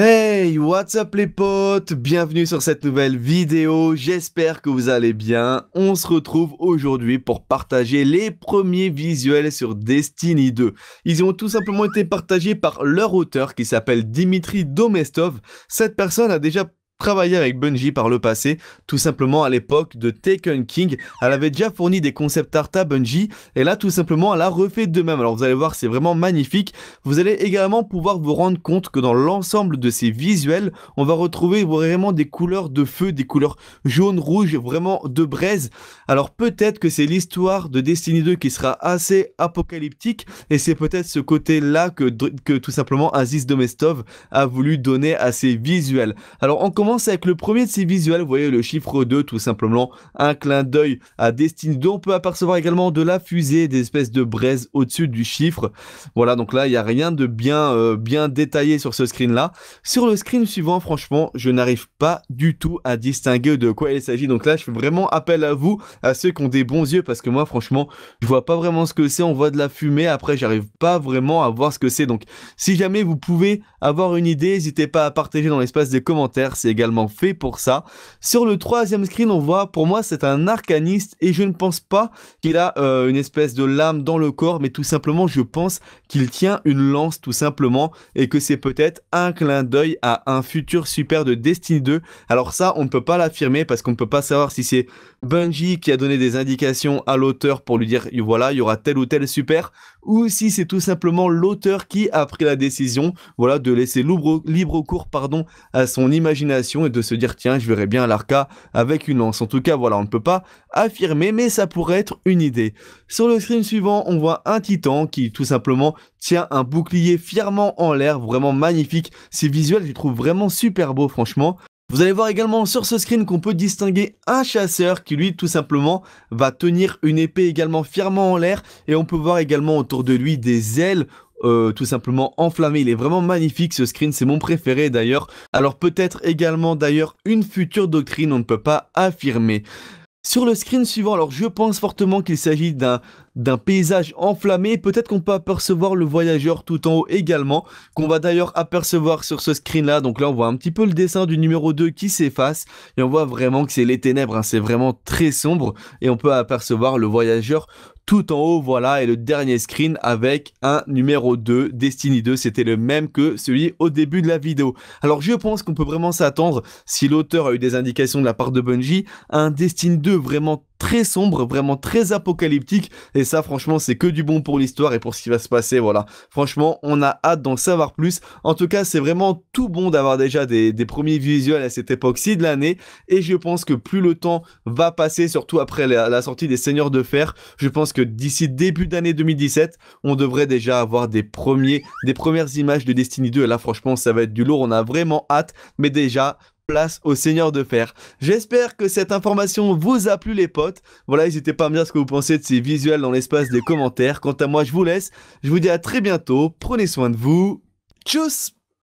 Hey, what's up les potes Bienvenue sur cette nouvelle vidéo, j'espère que vous allez bien. On se retrouve aujourd'hui pour partager les premiers visuels sur Destiny 2. Ils ont tout simplement été partagés par leur auteur qui s'appelle Dimitri Domestov. Cette personne a déjà travaillé avec Bungie par le passé, tout simplement à l'époque de Taken King. Elle avait déjà fourni des concepts art à Bungie, et là tout simplement elle a refait de même. Alors vous allez voir, c'est vraiment magnifique. Vous allez également pouvoir vous rendre compte que dans l'ensemble de ces visuels, on va retrouver vraiment des couleurs de feu, des couleurs jaune, rouge, vraiment de braise. Alors peut-être que c'est l'histoire de Destiny 2 qui sera assez apocalyptique, et c'est peut-être ce côté-là que, tout simplement Aziz Domestov a voulu donner à ses visuels. Alors en commence avec le premier de ces visuels, vous voyez le chiffre 2 tout simplement, un clin d'œil à Destiny dont On peut apercevoir également de la fusée, des espèces de braises au-dessus du chiffre. Voilà, donc là il n'y a rien de bien, euh, bien détaillé sur ce screen là. Sur le screen suivant, franchement, je n'arrive pas du tout à distinguer de quoi il s'agit. Donc là, je fais vraiment appel à vous, à ceux qui ont des bons yeux, parce que moi, franchement, je vois pas vraiment ce que c'est. On voit de la fumée. Après, j'arrive pas vraiment à voir ce que c'est. Donc, si jamais vous pouvez avoir une idée, n'hésitez pas à partager dans l'espace des commentaires. C'est fait pour ça. Sur le troisième screen, on voit, pour moi, c'est un arcaniste et je ne pense pas qu'il a euh, une espèce de lame dans le corps, mais tout simplement, je pense qu'il tient une lance tout simplement et que c'est peut-être un clin d'œil à un futur super de Destiny 2. Alors ça, on ne peut pas l'affirmer parce qu'on ne peut pas savoir si c'est Bungie qui a donné des indications à l'auteur pour lui dire voilà, il y aura tel ou tel super, ou si c'est tout simplement l'auteur qui a pris la décision, voilà, de laisser libre cours, pardon, à son imagination et de se dire tiens, je verrais bien l'arca avec une lance. En tout cas, voilà, on ne peut pas affirmer, mais ça pourrait être une idée. Sur le screen suivant, on voit un titan qui tout simplement tient un bouclier fièrement en l'air, vraiment magnifique. Ces visuels, je trouve vraiment super beau franchement. Vous allez voir également sur ce screen qu'on peut distinguer un chasseur qui lui tout simplement va tenir une épée également fièrement en l'air et on peut voir également autour de lui des ailes euh, tout simplement enflammé. Il est vraiment magnifique ce screen, c'est mon préféré d'ailleurs. Alors peut-être également d'ailleurs une future doctrine, on ne peut pas affirmer. Sur le screen suivant, alors je pense fortement qu'il s'agit d'un d'un paysage enflammé. Peut-être qu'on peut apercevoir le voyageur tout en haut également, qu'on va d'ailleurs apercevoir sur ce screen là. Donc là, on voit un petit peu le dessin du numéro 2 qui s'efface et on voit vraiment que c'est les ténèbres. Hein. C'est vraiment très sombre et on peut apercevoir le voyageur tout en haut, voilà, et le dernier screen avec un numéro 2, Destiny 2, c'était le même que celui au début de la vidéo. Alors je pense qu'on peut vraiment s'attendre, si l'auteur a eu des indications de la part de Bungie, à un Destiny 2 vraiment très sombre, vraiment très apocalyptique. Et ça, franchement, c'est que du bon pour l'histoire et pour ce qui va se passer. Voilà. Franchement, on a hâte d'en savoir plus. En tout cas, c'est vraiment tout bon d'avoir déjà des, premiers visuels à cette époque-ci de l'année. Et je pense que plus le temps va passer, surtout après la, sortie des Seigneurs de Fer, je pense que d'ici début d'année 2017, on devrait déjà avoir des premiers, des premières images de Destiny 2. Et là, franchement, ça va être du lourd. On a vraiment hâte. Mais déjà, place au Seigneur de Fer. J'espère que cette information vous a plu les potes. Voilà, n'hésitez pas à me dire ce que vous pensez de ces visuels dans l'espace des commentaires. Quant à moi, je vous laisse. Je vous dis à très bientôt. Prenez soin de vous. Tchuss